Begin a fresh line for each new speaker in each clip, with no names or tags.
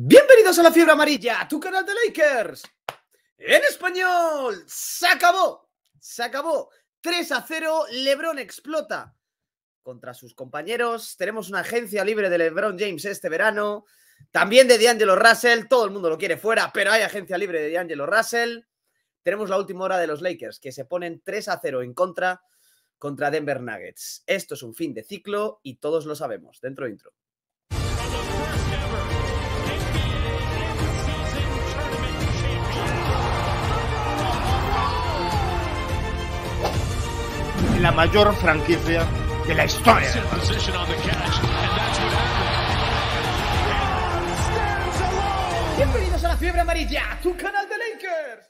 Bienvenidos a la fiebre amarilla, a tu canal de Lakers. En español, se acabó. Se acabó. 3 a 0, Lebron explota contra sus compañeros. Tenemos una agencia libre de Lebron James este verano. También de D'Angelo Russell. Todo el mundo lo quiere fuera, pero hay agencia libre de D'Angelo Russell. Tenemos la última hora de los Lakers, que se ponen 3 a 0 en contra contra Denver Nuggets. Esto es un fin de ciclo y todos lo sabemos. Dentro intro.
la mayor franquicia de la historia.
Bienvenidos a la fiebre amarilla, tu canal de Lakers.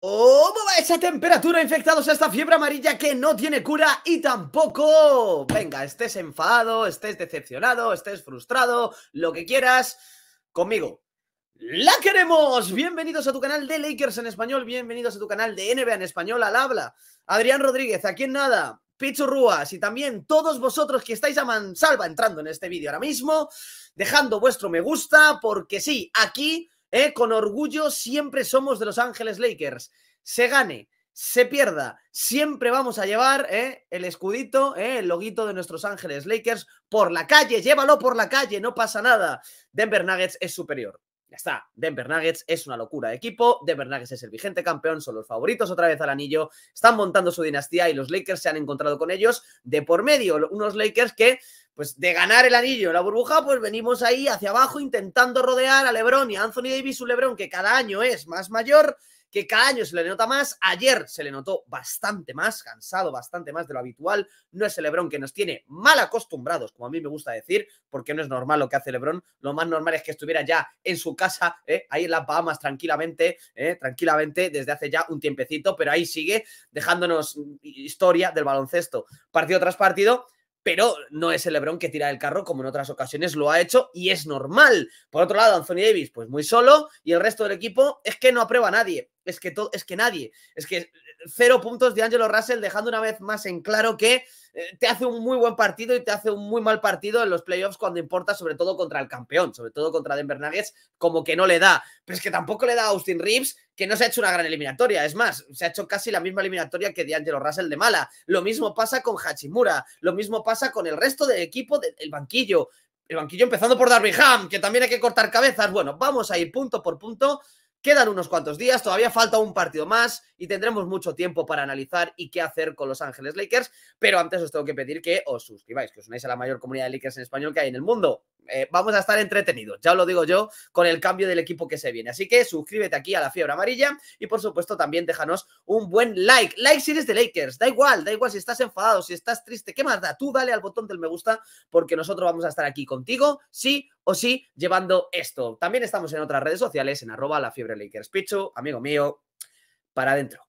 ¿Cómo va esa temperatura, infectados, a esta fiebre amarilla que no tiene cura y tampoco, venga, estés enfadado, estés decepcionado, estés frustrado, lo que quieras, conmigo. ¡La queremos! Bienvenidos a tu canal de Lakers en español, bienvenidos a tu canal de NBA en español al habla. Adrián Rodríguez, aquí en nada, Pichu Rúas y también todos vosotros que estáis a mansalva entrando en este vídeo ahora mismo, dejando vuestro me gusta, porque sí, aquí, eh, con orgullo, siempre somos de Los Ángeles Lakers. Se gane, se pierda, siempre vamos a llevar eh, el escudito, eh, el loguito de nuestros Ángeles Lakers por la calle, llévalo por la calle, no pasa nada. Denver Nuggets es superior. Ya está, Denver Nuggets es una locura de equipo, Denver Nuggets es el vigente campeón, son los favoritos otra vez al anillo, están montando su dinastía y los Lakers se han encontrado con ellos de por medio, unos Lakers que pues de ganar el anillo la burbuja, pues venimos ahí hacia abajo intentando rodear a LeBron y a Anthony Davis, un LeBron que cada año es más mayor que cada año se le nota más. Ayer se le notó bastante más, cansado bastante más de lo habitual. No es el Lebron que nos tiene mal acostumbrados, como a mí me gusta decir, porque no es normal lo que hace Lebron. Lo más normal es que estuviera ya en su casa, ¿eh? ahí en las Bahamas, tranquilamente, ¿eh? tranquilamente, desde hace ya un tiempecito, pero ahí sigue dejándonos historia del baloncesto, partido tras partido pero no es el Lebron que tira del carro como en otras ocasiones lo ha hecho y es normal. Por otro lado, Anthony Davis, pues muy solo y el resto del equipo es que no aprueba a nadie es que, es que nadie. Es que eh, cero puntos de Angelo Russell, dejando una vez más en claro que eh, te hace un muy buen partido y te hace un muy mal partido en los playoffs cuando importa, sobre todo contra el campeón, sobre todo contra Denver Nuggets, como que no le da. Pero es que tampoco le da a Austin Reeves, que no se ha hecho una gran eliminatoria. Es más, se ha hecho casi la misma eliminatoria que de Angelo Russell de mala. Lo mismo pasa con Hachimura, lo mismo pasa con el resto del equipo del banquillo. El banquillo empezando por Darby Ham, que también hay que cortar cabezas. Bueno, vamos a ir punto por punto Quedan unos cuantos días, todavía falta un partido más y tendremos mucho tiempo para analizar y qué hacer con Los Ángeles Lakers, pero antes os tengo que pedir que os suscribáis, que os unáis a la mayor comunidad de Lakers en español que hay en el mundo. Eh, vamos a estar entretenidos, ya os lo digo yo, con el cambio del equipo que se viene. Así que suscríbete aquí a la fiebre amarilla y por supuesto también déjanos un buen like. Like si eres de Lakers, da igual, da igual si estás enfadado, si estás triste, ¿qué más da? Tú dale al botón del me gusta porque nosotros vamos a estar aquí contigo, sí o sí llevando esto. También estamos en otras redes sociales, en arroba la fiebre Lakers. Pichu, amigo mío, para adentro.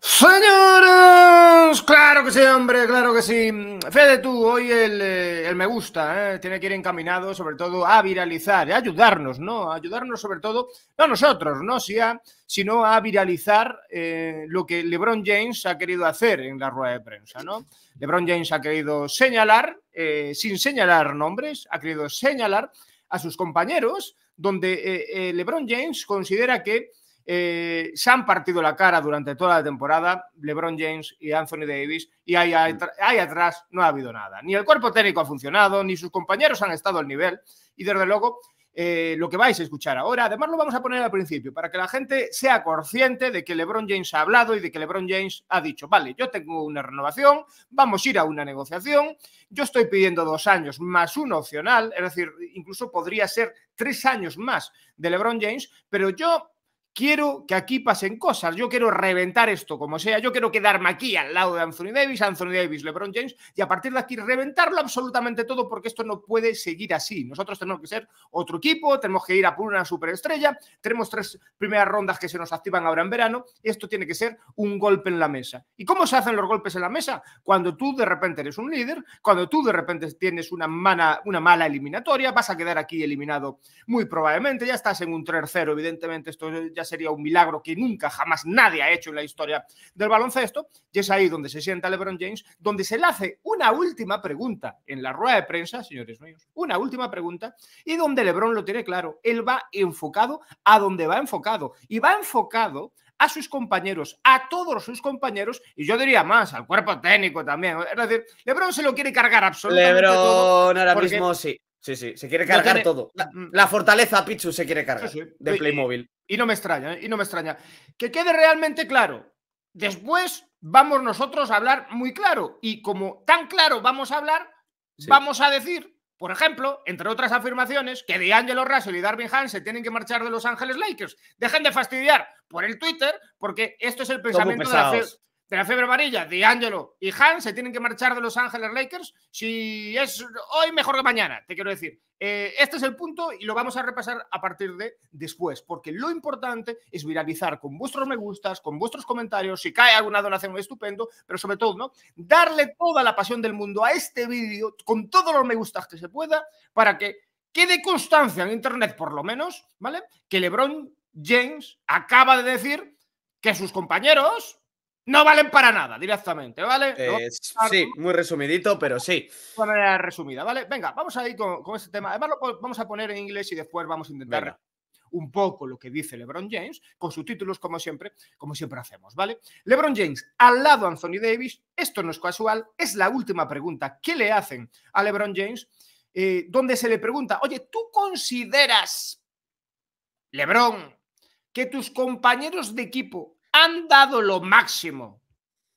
Señores, claro que sí, hombre, claro que sí.
Fede, tú, hoy el, eh, me gusta ¿eh? tiene que ir encaminado sobre todo a viralizar, a ayudarnos, ¿no? A ayudarnos sobre todo, no a nosotros, ¿no? sino a viralizar eh, lo que LeBron James ha querido hacer en la rueda de prensa, ¿no? LeBron James ha querido señalar, sin señalar nombres, ha querido señalar a sus compañeros, donde LeBron James considera que eh, se han partido la cara durante toda la temporada LeBron James y Anthony Davis y ahí, atrás no ha habido nada. Ni el cuerpo técnico ha funcionado, ni sus compañeros han estado al nivel y desde luego eh, lo que vais a escuchar ahora, además lo vamos a poner al principio para que la gente sea consciente de que LeBron James ha hablado y de que LeBron James ha dicho, vale, yo tengo una renovación, vamos a ir a una negociación, yo estoy pidiendo dos años más uno opcional, es decir, incluso podría ser tres años más de LeBron James, pero yo quiero que aquí pasen cosas. Yo quiero reventar esto como sea. Yo quiero quedarme aquí al lado de Anthony Davis, Anthony Davis, LeBron James, y a partir de aquí reventarlo absolutamente todo porque esto no puede seguir así. Nosotros tenemos que ser otro equipo, tenemos que ir a por una superestrella, tenemos tres primeras rondas que se nos activan ahora en verano. Esto tiene que ser un golpe en la mesa. ¿Y cómo se hacen los golpes en la mesa? Cuando tú de repente eres un líder, cuando tú de repente tienes una mala, una mala eliminatoria, vas a quedar aquí eliminado muy probablemente. Ya estás en un tercero, evidentemente esto ya sería un milagro que nunca, jamás nadie ha hecho en la historia del baloncesto. Y es ahí donde se sienta LeBron James, donde se le hace una última pregunta en la rueda de prensa, señores míos, una última pregunta, y donde LeBron lo tiene claro. Él va enfocado a donde va enfocado. Y va enfocado a sus compañeros, a todos sus compañeros, y yo diría más, al cuerpo técnico también. Es decir, Lebron se lo quiere cargar absolutamente. Lebron ahora mismo
sí. Sí, sí, se quiere cargar todo.
La, mm. fortaleza Pichu se quiere cargar de Playmobil. Y, y, no me extraña, ¿eh? y no me extraña. Que quede realmente claro. Después vamos nosotros a hablar muy claro. Y como tan claro vamos a hablar, vamos a decir, por ejemplo, entre otras afirmaciones, que D'Angelo Russell y Darwin Hans se tienen que marchar de Los Ángeles Lakers. Dejen de fastidiar por el Twitter, porque esto es el pensamiento de la, de la fiebre amarilla, Angelo y Han se tienen que marchar de Los Ángeles Lakers si es hoy mejor que mañana, te quiero decir. Eh, este es el punto y lo vamos a repasar a partir de después, porque lo importante es viralizar con vuestros me gustas, con vuestros comentarios, si cae alguna donación estupendo, pero sobre todo, ¿no? Darle toda la pasión del mundo a este vídeo con todos los me gustas que se pueda para que quede constancia en internet por lo menos, ¿vale? Que LeBron James acaba de decir que sus compañeros no valen para nada directamente, ¿vale? sí,
muy resumidito, pero sí.
De manera resumida, ¿vale? Venga, vamos a ir con, este tema. Además, lo vamos a poner en inglés y después vamos a intentar un poco lo que dice LeBron James, con subtítulos, como siempre, como siempre hacemos, ¿vale? LeBron James, al lado de Anthony Davis, esto no es casual, es la última pregunta que le hacen a LeBron James, eh, donde se le pregunta, oye, ¿tú consideras, LeBron, que tus compañeros de equipo han dado lo máximo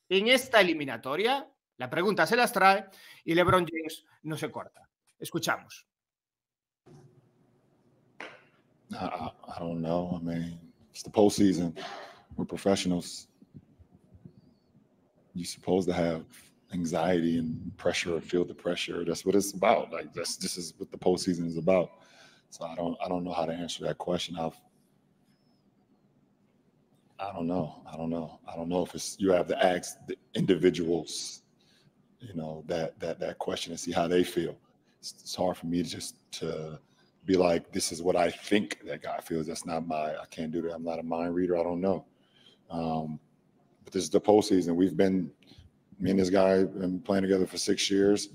en esta eliminatoria, la pregunta se las trae y LeBron James no se corta. Escuchamos.
I, I don't know. I mean, it's the postseason. We're professionals. You're supposed to have anxiety and pressure and feel the pressure. That's what it's about. Like this, this is what the postseason is about. So I don't, I don't know how to answer that question. I've I don't know. I don't know. I don't know if it's you have to ask the individuals, you know, that that that question and see how they feel. It's, it's hard for me to just to be like, this is what I think that guy feels. That's not my. I can't do that. I'm not a mind reader. I don't know. Um, but this is the postseason. We've been me and this guy been playing together for six years.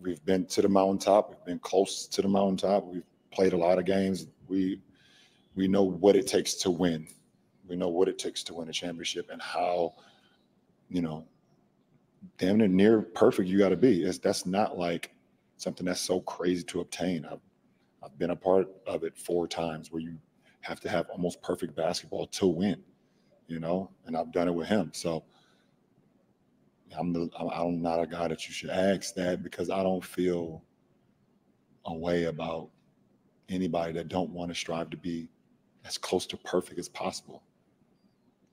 We've been to the mountaintop. We've been close to the mountaintop. We've played a lot of games. We we know what it takes to win we know what it takes to win a championship and how, you know, damn near perfect you got to be. It's, that's not like something that's so crazy to obtain. I've, I've been a part of it four times where you have to have almost perfect basketball to win, you know, and I've done it with him. So I'm, the, I'm not a guy that you should ask that because I don't feel a way about anybody that don't want to strive to be as close to perfect as possible.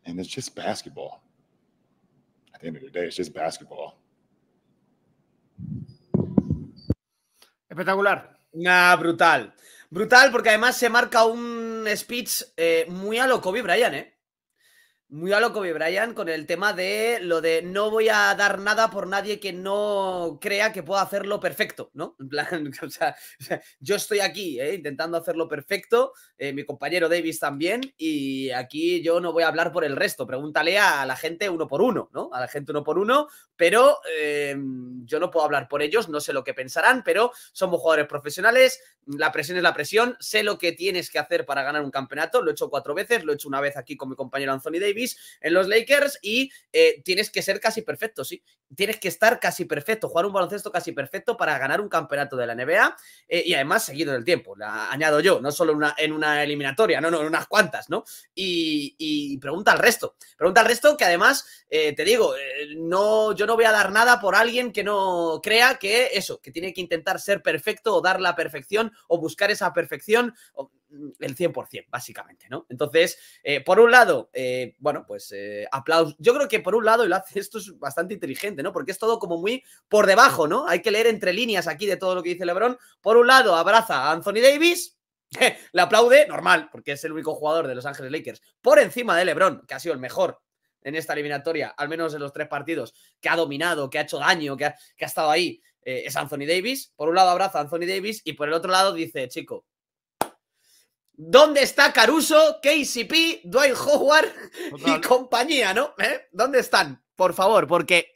and it's just basketball. At the end of the day, it's just basketball.
Espectacular. Nah, brutal. Brutal, porque además se marca un speech eh, muy a lo Kobe Bryant, ¿eh? muy a loco Kobe con el tema de lo de no voy a dar nada por nadie que no crea que pueda hacerlo perfecto, ¿no? En plan, o sea, yo estoy aquí ¿eh? intentando hacerlo perfecto, eh, mi compañero Davis también, y aquí yo no voy a hablar por el resto. Pregúntale a la gente uno por uno, ¿no? A la gente uno por uno, pero em, yo no puedo hablar por ellos, no sé lo que pensarán, pero somos jugadores profesionales, la presión es la presión, sé lo que tienes que hacer para ganar un campeonato, lo he hecho cuatro veces, lo he hecho una vez aquí con mi compañero Anthony Davis en los Lakers y eh, tienes que ser casi perfecto, ¿sí? Tienes que estar casi perfecto, jugar un baloncesto casi perfecto para ganar un campeonato de la NBA eh, y además seguido en el tiempo, la añado yo, no solo una, en una eliminatoria, no, no, en unas cuantas, ¿no? Y, pregunta al resto, pregunta al resto que además, eh, te digo, no, yo no voy a dar nada por alguien que no crea que eso, que tiene que intentar ser perfecto o dar la perfección o buscar esa perfección el 100%, básicamente, ¿no? Entonces, eh, por un lado, eh, bueno, pues eh, aplauso. Yo creo que por un lado, esto es bastante inteligente, ¿no? Porque es todo como muy por debajo, ¿no? Hay que leer entre líneas aquí de todo lo que dice Lebron. Por un lado, abraza a Anthony Davis, le aplaude, normal, porque es el único jugador de Los Ángeles Lakers, por encima de Lebron, que ha sido el mejor en esta eliminatoria, al menos en los tres partidos, que ha dominado, que ha hecho daño, que ha, estado ahí, es Anthony Davis. Por un lado abraza a Anthony Davis y por el otro lado dice, chico, ¿Dónde está Caruso, KCP, Dwight Howard y compañía, no? ¿Eh? ¿Dónde están? Por favor, porque,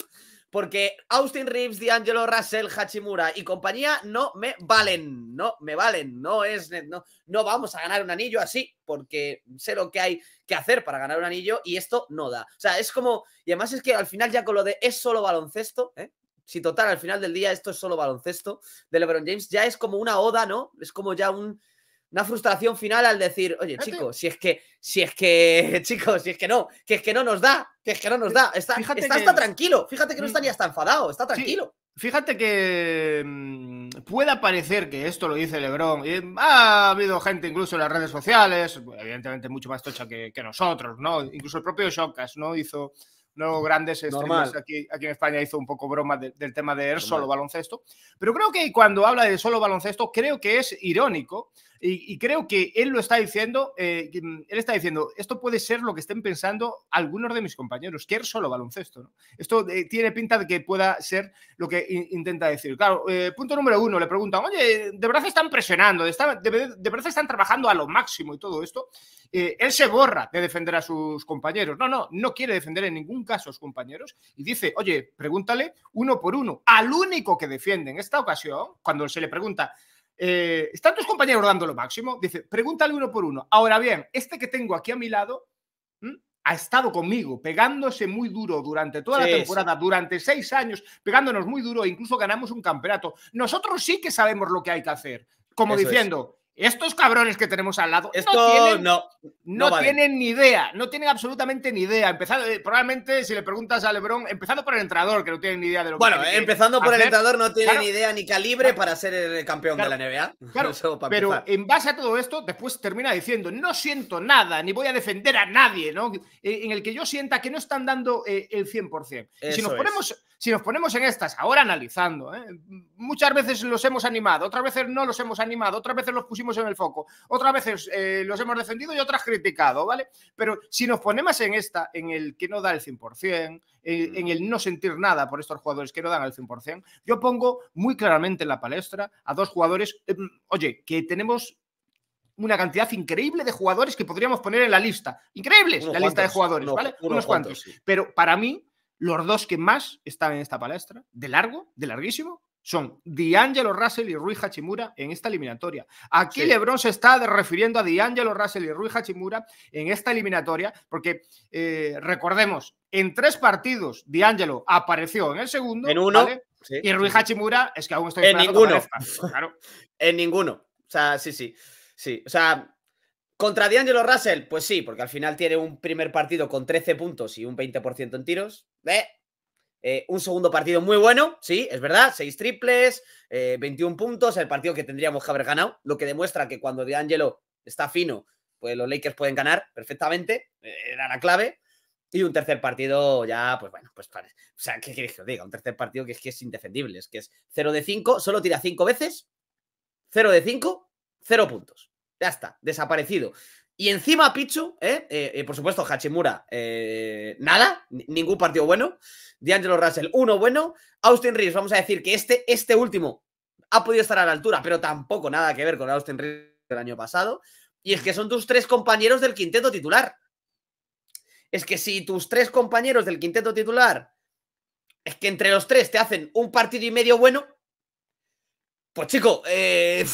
porque Austin Reeves, D'Angelo Russell, Hachimura y compañía no me valen, no me valen, no es, no, no vamos a ganar un anillo así, porque sé lo que hay que hacer para ganar un anillo y esto no da. O sea, es como, y además es que al final ya con lo de es solo baloncesto, ¿eh? si total al final del día esto es solo baloncesto de LeBron James, ya es como una oda, ¿no? Es como ya un una frustración final al decir, oye, chicos, si es que, si es que, chicos, si es que no, que es que no nos da, que es que no nos da. Está, fíjate está, tranquilo, fíjate que no mm. estaría hasta enfadado, está tranquilo. fíjate
que mm, pueda parecer que esto lo dice Lebron. ha habido gente incluso en las redes sociales, evidentemente mucho más tocha que, nosotros, ¿no? Incluso el propio Shockas, ¿no? Hizo no grandes estrellas aquí, aquí en España hizo un poco broma del tema de solo baloncesto. Pero creo que cuando habla de solo baloncesto, creo que es irónico y, creo que él lo está diciendo, eh, mm, él está diciendo, esto puede ser lo que estén pensando algunos de mis compañeros, que es solo baloncesto. ¿no? Esto eh, tiene pinta de que pueda ser lo que intenta decir. Claro, eh, punto número uno, le preguntan, oye, de verdad están presionando, de, de, verdad están trabajando a lo máximo y todo esto. él se borra de defender a sus compañeros. No, no, no quiere defender en ningún caso a sus compañeros. Y dice, oye, pregúntale uno por uno, al único que defiende en esta ocasión, cuando se le pregunta eh, están tus compañeros dando lo máximo. Dice, pregúntale uno por uno. Ahora bien, este que tengo aquí a mi lado ha estado conmigo, pegándose muy duro durante toda la temporada, durante seis años, pegándonos muy duro e incluso ganamos un campeonato. Nosotros sí que sabemos lo que hay que hacer. Como diciendo, estos cabrones que tenemos al lado Esto no, tienen, no, tienen ni idea, no tienen absolutamente ni idea. Empezado eh, probablemente si le preguntas a Lebron, empezando por el entrenador, que no tienen ni idea de lo bueno, que Bueno, empezando por el entrenador no tiene ni idea ni calibre para ser el campeón de la NBA. pero en base a todo esto, después termina diciendo, no siento nada, ni voy a defender a nadie, ¿no? E, en el que yo sienta que no están dando eh, el 100%. si nos ponemos... Si nos ponemos en estas, ahora analizando, ¿eh? muchas veces los hemos animado, otras veces no los hemos animado, otras veces los pusimos en el foco. Otras veces eh, los hemos defendido y otras criticado, ¿vale? Pero si nos ponemos en esta, en el que no da el 100%, en, el no sentir nada por estos jugadores que no dan el 100%, yo pongo muy claramente en la palestra a dos jugadores, em, oye, que tenemos una cantidad increíble de jugadores que podríamos poner en la lista. Increíbles la lista de jugadores, unos, ¿vale? Unos, cuantos. Pero para mí, los dos que más están en esta palestra, de largo, de larguísimo, son D'Angelo Russell y Rui Hachimura en esta eliminatoria. Aquí LeBron se está refiriendo a D'Angelo Russell y Rui Hachimura en esta eliminatoria, porque eh, recordemos, en tres partidos D'Angelo apareció en el segundo. En uno. y Rui Hachimura
es que aún estoy en ninguno. Pues, claro. en ninguno. O sea, sí, sí. Sí, o sea, contra D'Angelo Russell, pues sí, porque al final tiene un primer partido con 13 puntos y un 20% en tiros. ¿Eh? Eh, un segundo partido muy bueno, sí, es verdad, seis triples, 21 eh, puntos, el partido que tendríamos que haber ganado, lo que demuestra que cuando D'Angelo está fino, pues los Lakers pueden ganar perfectamente, eh, era la clave. Y un tercer partido ya, pues bueno, pues para, o sea, ¿qué quieres que os diga? Un tercer partido que es que es indefendible, es que es 0 de 5, solo tira 5 veces, 0 de 5, 0 puntos. Ya está, desaparecido. Y encima Pichu, ¿eh? eh, eh por supuesto, Hachimura, eh, nada, ningún partido bueno. D'Angelo Russell, uno bueno. Austin Reeves, vamos a decir que este, este último ha podido estar a la altura, pero tampoco nada que ver con Austin Reeves del año pasado. Y es que son tus tres compañeros del quinteto titular. Es que si tus tres compañeros del quinteto titular, es que entre los tres te hacen un partido y medio bueno, pues chico, eh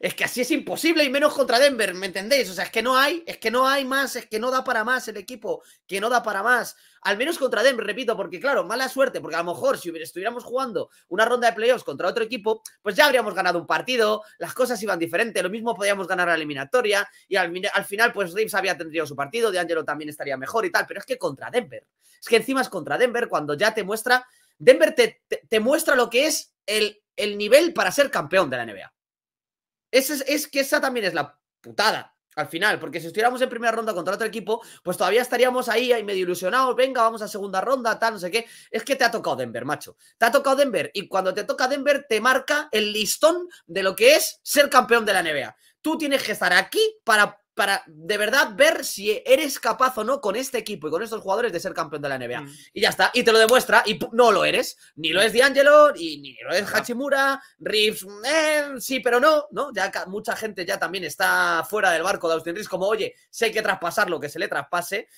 es que así es imposible y menos contra Denver, ¿me entendéis? O sea, es que no hay, es que no hay más, es que no da para más el equipo, que no da para más. Al menos contra Denver, repito, porque claro, mala suerte, porque a lo mejor si estuviéramos jugando una ronda de playoffs contra otro equipo, pues ya habríamos ganado un partido, las cosas iban diferentes lo mismo podíamos ganar la eliminatoria y al, final pues Reeves había tenido su partido, De Angelo también estaría mejor y tal, pero es que contra Denver, es que encima es contra Denver cuando ya te muestra, Denver te, muestra lo que es el, el nivel para ser campeón de la NBA. Es, que esa también es la putada al final, porque si estuviéramos en primera ronda contra otro equipo, pues todavía estaríamos ahí, ahí medio ilusionados, venga, vamos a segunda ronda, tal, no sé qué. Es que te ha tocado Denver, macho. Te ha tocado Denver y cuando te toca Denver te marca el listón de lo que es ser campeón de la NBA. Tú tienes que estar aquí para para de verdad ver si eres capaz o no con este equipo y con estos jugadores de ser campeón de la NBA. Mm. Y ya está, y te lo demuestra, y no lo eres. Ni lo mm. es D'Angelo, ni, ni lo es Hachimura, Reeves, mm, eh, sí, pero no, ¿no? Ya mucha gente ya también está fuera del barco de Austin Reeves, como, oye, sé hay que traspasar lo que se le traspase,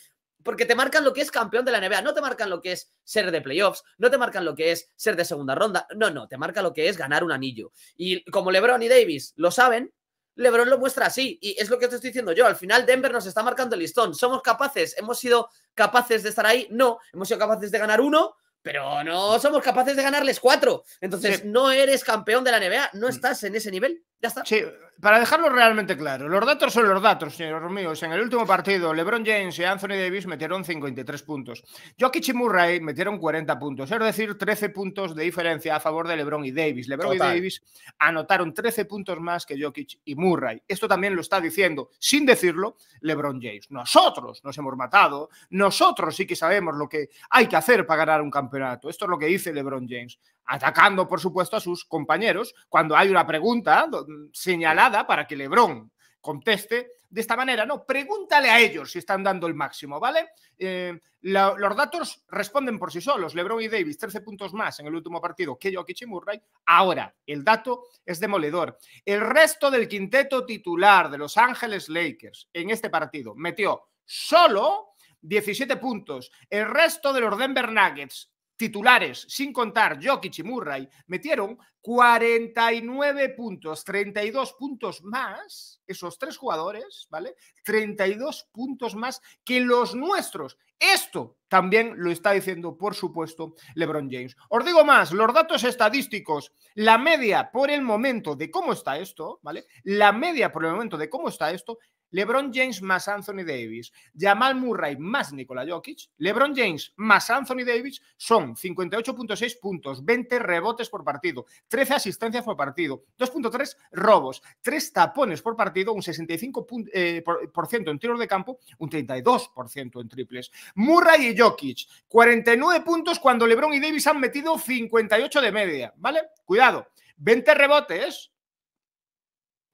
porque te marcan lo que es campeón de la NBA, no te marcan lo que es ser de playoffs, no te marcan lo que es ser de segunda ronda, no, no, te marca lo que es ganar un anillo. Y como LeBron y Davis lo saben, LeBron lo muestra así. Y es lo que te estoy diciendo yo. Al final, Denver nos está marcando el listón. ¿Somos capaces? ¿Hemos sido capaces de estar ahí? No. ¿Hemos sido capaces de ganar uno? Pero no somos capaces de ganarles cuatro. Entonces, no eres campeón de la NBA. No mm. estás en ese nivel. Sí, para dejarlo realmente claro, los datos
son los datos, señores míos. En el último partido, LeBron James y Anthony Davis metieron 53 puntos. Jokic y Murray metieron 40 puntos, es decir, 13 puntos de diferencia a favor de LeBron y Davis. LeBron y Davis anotaron 13 puntos más que Jokic y Murray. Esto también lo está diciendo, sin decirlo, LeBron James. Nosotros nos hemos matado, nosotros sí que sabemos lo que hay que hacer para ganar un campeonato. Esto es lo que dice LeBron James atacando, por supuesto, a sus compañeros cuando hay una pregunta mm, señalada para que Lebron conteste de esta manera. No, pregúntale a ellos si están dando el máximo, ¿vale? Eh, los datos responden por sí solos. LeBron y Davis, 13 puntos más en el último partido que Joaquín Murray. Ahora, el dato es demoledor. El resto del quinteto titular de Los Ángeles Lakers en este partido metió solo 17 puntos. El resto de los Denver Nuggets, titulares, sin contar Jokic y Murray, metieron 49 puntos, 32 puntos más, esos tres jugadores, ¿vale? 32 puntos más que los nuestros. Esto también lo está diciendo, por supuesto, LeBron James. Os digo más, los datos estadísticos, la media por el momento de cómo está esto, ¿vale? La media por el momento de cómo está esto LeBron James más Anthony Davis, Jamal Murray más Nikola Jokic, LeBron James más Anthony Davis son 58.6 puntos, 20 rebotes por partido, 13 asistencias por partido, 2.3 robos, 3 tapones por partido, un 65% eh, en tiros de campo, un 32% en triples. Murray y Jokic, 49 puntos cuando LeBron y Davis han metido 58 de media, ¿vale? Cuidado, 20 rebotes,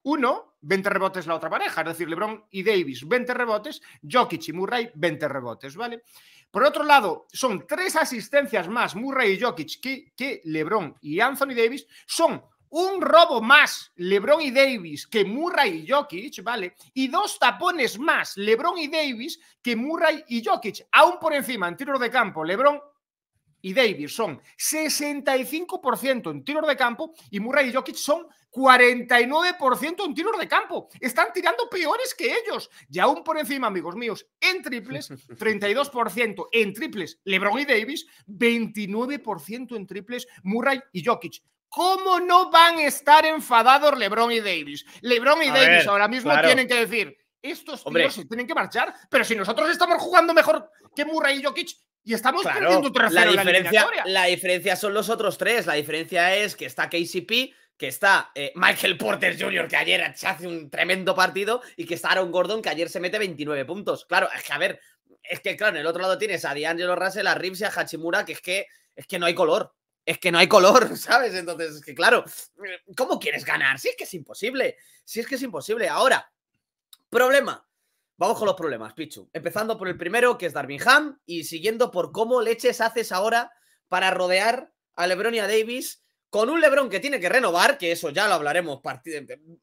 1 20 rebotes la otra pareja, es decir, LeBron y Davis, 20 rebotes, Jokic y Murray, 20 rebotes, ¿vale? Por otro lado, son tres asistencias más, Murray y Jokic, que, LeBron y Anthony Davis, son un robo más, LeBron y Davis, que Murray y Jokic, ¿vale? Y dos tapones más, LeBron y Davis, que Murray y Jokic, aún por encima, en tiro de campo, LeBron y Davis son 65% en tiros de campo y Murray y Jokic son 49% en tiros de campo. Están tirando peores que ellos. Y aún por encima, amigos míos, en triples, 32% en triples LeBron y Davis, 29% en triples Murray y Jokic. ¿Cómo no van a estar enfadados LeBron y Davis? LeBron y Davis ahora mismo tienen que decir, estos tíos se tienen que marchar, pero si nosotros estamos jugando mejor que Murray y Jokic,
y estamos perdiendo tercero la diferencia, la, la diferencia son los otros tres. La diferencia es que está KCP que está eh, Michael Porter Jr., que ayer se hace un tremendo partido, y que está Aaron Gordon, que ayer se mete 29 puntos. Claro, es que a ver, es que claro, en el otro lado tienes a D'Angelo Russell, a Rips y a Hachimura, que es que, es que no hay color. Es que no hay color, ¿sabes? Entonces, es que claro, ¿cómo quieres ganar? Si es que es imposible, si es que es imposible. Ahora, problema. Vamos con los problemas, Pichu. Empezando por el primero, que es Ham, y siguiendo por cómo leches haces ahora para rodear a Lebron y a Davis con un Lebron que tiene que renovar, que eso ya lo hablaremos partido,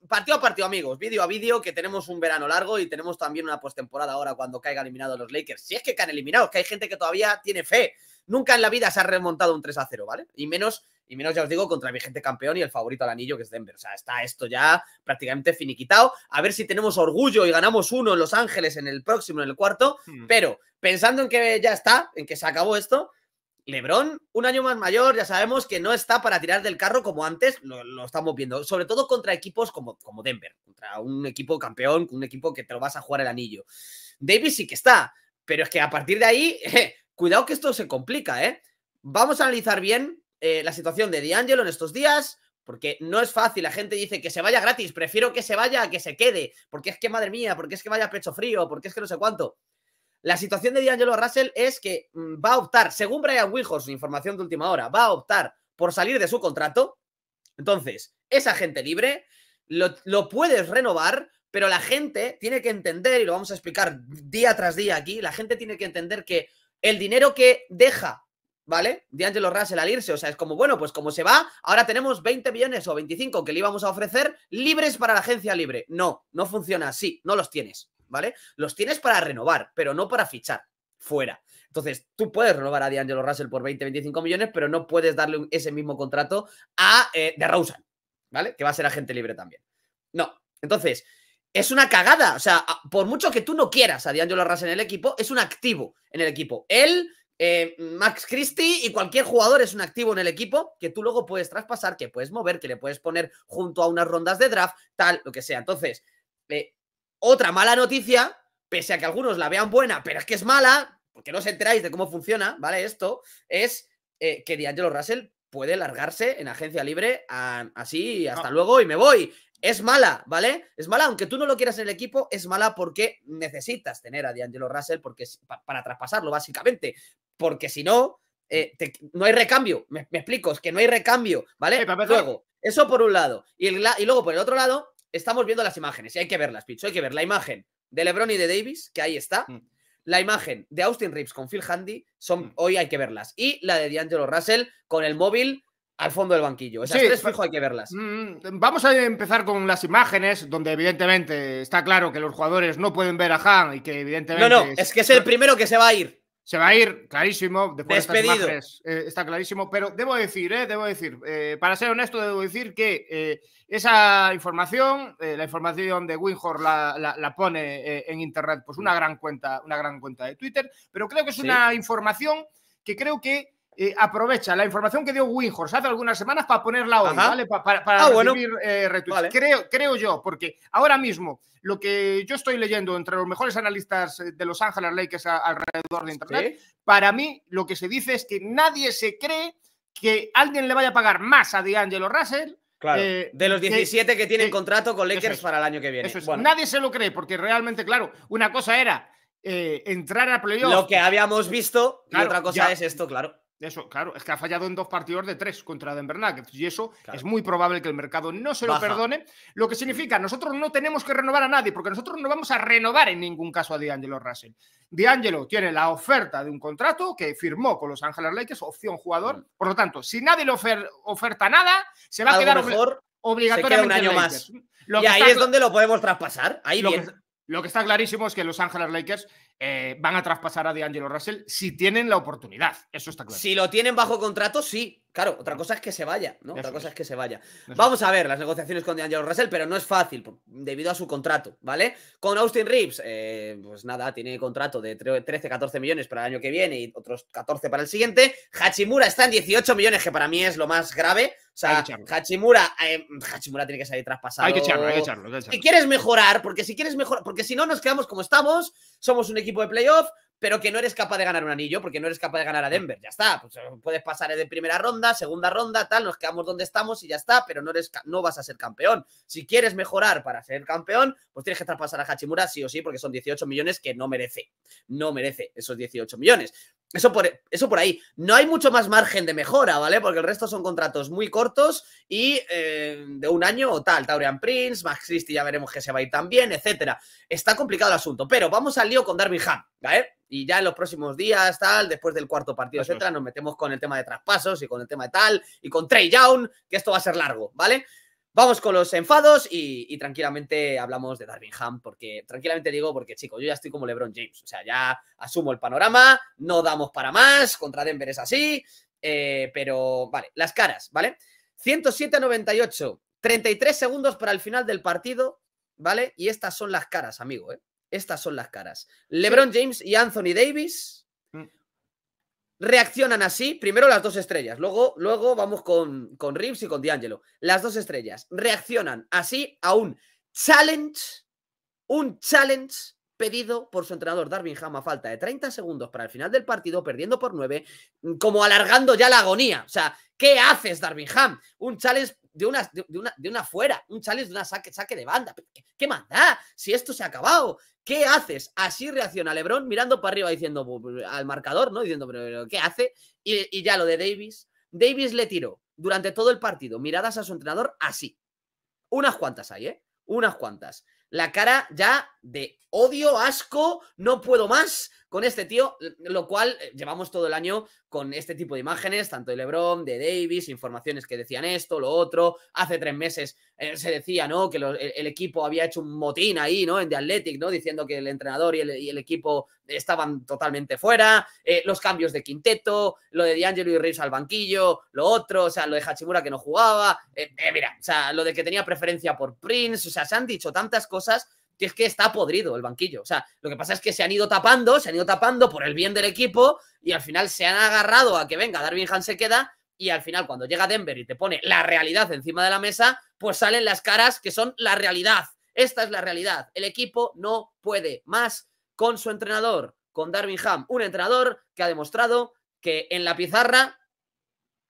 a partido, amigos, vídeo a vídeo, que tenemos un verano largo y tenemos también una postemporada ahora cuando caiga eliminado los Lakers. Si es que caen eliminados, que hay gente que todavía tiene fe. Nunca en la vida se ha remontado un 3 a 0, ¿vale? Y menos, y menos ya os digo, contra mi gente campeón y el favorito al anillo, que es Denver. O sea, está esto ya prácticamente finiquitado. A ver si tenemos orgullo y ganamos uno en Los Ángeles en el próximo, en el cuarto. Hmm. Pero pensando en que ya está, en que se acabó esto, Lebron, un año más mayor, ya sabemos que no está para tirar del carro como antes, lo, estamos viendo, sobre todo contra equipos como, como Denver, contra un equipo campeón, un equipo que te lo vas a jugar el anillo. Davis sí que está, pero es que a partir de ahí, eh, cuidado que esto se complica, ¿eh? Vamos a analizar bien eh, la situación de D'Angelo en estos días, porque no es fácil, la gente dice que se vaya gratis, prefiero que se vaya a que se quede, porque es que madre mía, porque es que vaya pecho frío, porque es que no sé cuánto. La situación de D'Angelo Russell es que mm, va a optar, según Brian su información de última hora, va a optar por salir de su contrato. Entonces, esa gente libre, lo, puedes renovar, pero la gente tiene que entender, y lo vamos a explicar día tras día aquí, la gente tiene que entender que el dinero que deja ¿vale? D'Angelo Russell al irse. O sea, es como, bueno, pues como se va, ahora tenemos 20 millones o 25 que le íbamos a ofrecer libres para la agencia libre. No, no funciona así, no los tienes. ¿vale? Los tienes para renovar, pero no para fichar fuera. Entonces, tú puedes renovar a D'Angelo Russell por 20, 25 millones, pero no puedes darle ese mismo contrato a The eh, ¿vale? Que va a ser agente libre también. No. Entonces, es una cagada. O sea, por mucho que tú no quieras a D'Angelo Russell en el equipo, es un activo en el equipo. Él, eh, Max Christie y cualquier jugador es un activo en el equipo que tú luego puedes traspasar, que puedes mover, que le puedes poner junto a unas rondas de draft, tal, lo que sea. Entonces, eh, otra mala noticia, pese a que algunos la vean buena, pero es que es mala, porque no os enteráis de cómo funciona, ¿vale? Esto es eh, que D'Angelo Russell puede largarse en agencia libre así, hasta luego y me voy. Es mala, ¿vale? Es mala, aunque tú no lo quieras en el equipo, es mala porque necesitas tener a D'Angelo Russell porque, para, para traspasarlo, básicamente. Porque si no, eh, no hay recambio. Me, explico, es que no hay recambio, ¿vale? luego, eso por un lado. y luego, por el otro lado, estamos viendo las imágenes y hay que verlas, Picho. Hay que ver la imagen de LeBron y de Davis, que ahí está. Mm. La imagen de Austin Reeves con Phil Handy, son, mm. hoy hay que verlas. Y la de D'Angelo Russell con el móvil al fondo del banquillo. Esas tres fijo hay que verlas.
Mm, vamos a empezar con las imágenes, donde evidentemente está claro que los jugadores no pueden ver a Han y que evidentemente... No, no, es que es el primero que se va a ir. Se va a ir, clarísimo, después de estas imágenes, eh, está clarísimo, pero debo decir, eh, debo decir, eh, para ser honesto, debo decir que esa información, la información de Winhor la, la, pone en internet, pues una mm. gran cuenta, una gran cuenta de Twitter, pero creo que es una información que creo que eh, aprovecha la información que dio Winhorst hace algunas semanas para ponerla hoy, ¿vale? para, para ah, eh, Creo, creo yo, porque ahora mismo lo que yo estoy leyendo entre los mejores analistas eh, de Los Ángeles Lakers alrededor de Internet, para mí lo que se dice es que nadie se cree que alguien le vaya a pagar más a D'Angelo Russell de los 17 que, tienen contrato con Lakers para el año que viene. Nadie se lo cree, porque realmente, claro, una cosa era entrar a playoffs. Lo que
habíamos visto, y otra cosa es
esto, claro. Eso, claro, es que ha fallado en dos partidos de tres contra Denver Nuggets y eso es muy probable que el mercado no se lo perdone, lo que significa nosotros no tenemos que renovar a nadie porque nosotros no vamos a renovar en ningún caso a D'Angelo Russell. D'Angelo tiene la oferta de un contrato que firmó con los Ángeles Lakers, opción jugador, mm. por lo tanto, si nadie le oferta nada, se va a quedar mejor obligatoriamente un año más. y ahí es donde lo podemos traspasar, ahí lo Que... Lo que está clarísimo es que Los Ángeles Lakers eh, van a traspasar a D'Angelo Russell si tienen la
oportunidad. Eso está claro. Si lo tienen bajo contrato, sí. Claro, otra mm. cosa es que se vaya, ¿no? otra cosa es. que se vaya. Vamos a ver las negociaciones con Daniel Russell, pero no es fácil debido a su contrato, ¿vale? Con Austin Reeves, eh, pues nada, tiene contrato de 13, 14 millones para el año que viene y otros 14 para el siguiente. Hachimura está en 18 millones, que para mí es lo más grave. O sea, Hachimura, eh, Hachimura tiene que salir traspasado. Hay que echarlo, hay que echarlo. Si quieres mejorar, porque si quieres mejorar, porque si no nos quedamos como estamos, somos un equipo de playoff, pero que no eres capaz de ganar un anillo porque no eres capaz de ganar a mm. Denver. Ya está, pues, eh, puedes pasar de primera ronda, segunda ronda, tal, nos quedamos donde estamos y ya está, pero no, eres, no vas a ser campeón. Si quieres mejorar para ser campeón, pues tienes que traspasar a Hachimura sí o sí, porque son 18 millones que no merece. No merece esos 18 millones. Eso por, eso por ahí. No hay mucho más margen de mejora, ¿vale? Porque el resto son contratos muy cortos y eh, de un año o tal. Taurian Prince, Max Christie ya veremos que se va a ir también, etcétera. Está complicado el asunto, pero vamos al lío con Darby Ham, ¿vale? Y ya en los próximos días, tal, después del cuarto partido, etcétera, nos metemos con el tema de traspasos y con el tema de tal y con Trey Young, que esto va a ser largo, ¿vale? Vamos con los enfados y, tranquilamente hablamos de Darwin Ham, porque tranquilamente digo, porque chicos, yo ya estoy como LeBron James, o sea, ya asumo el panorama, no damos para más, contra Denver es así, eh, pero vale, las caras, ¿vale? 107 98, 33 segundos para el final del partido, ¿vale? Y estas son las caras, amigo, ¿eh? Estas son las caras. LeBron James y Anthony Davis reaccionan así, primero las dos estrellas, luego, luego vamos con, con Reeves y con D'Angelo. Las dos estrellas reaccionan así a un challenge, un challenge pedido por su entrenador Darwin Ham a falta de 30 segundos para el final del partido, perdiendo por 9, como alargando ya la agonía. O sea, ¿qué haces, Darwin Ham? Un challenge de una, de, una, de una fuera, un challenge de una saque, saque de banda. ¿Qué, manda? Si esto se ha acabado, ¿qué haces? Así reacciona Lebron mirando para arriba diciendo al marcador, ¿no? Diciendo, pero, ¿qué hace? Y, y ya lo de Davis. Davis le tiró durante todo el partido miradas a su entrenador así. Unas cuantas hay, ¿eh? Unas cuantas. La cara ya de odio, asco, no puedo más, con este tío, lo cual eh, llevamos todo el año con este tipo de imágenes, tanto de LeBron, de Davis, informaciones que decían esto, lo otro. Hace tres meses eh, se decía, ¿no? Que el, equipo había hecho un motín ahí, ¿no? En The Athletic, ¿no? Diciendo que el entrenador y el, equipo estaban totalmente fuera. Eh, los cambios de quinteto, lo de D'Angelo y Reeves al banquillo, lo otro, o sea, lo de Hachimura que no jugaba. mira, o sea, lo de que tenía preferencia por Prince, o sea, se han dicho tantas cosas que es que está podrido el banquillo. O sea, lo que pasa es que se han ido tapando, se han ido tapando por el bien del equipo y al final se han agarrado a que venga, Darwin Han se queda y al final cuando llega Denver y te pone la realidad encima de la mesa, pues salen las caras que son la realidad. Esta es la realidad. El equipo no puede más con su entrenador, con Darwin Ham, un entrenador que ha demostrado que en la pizarra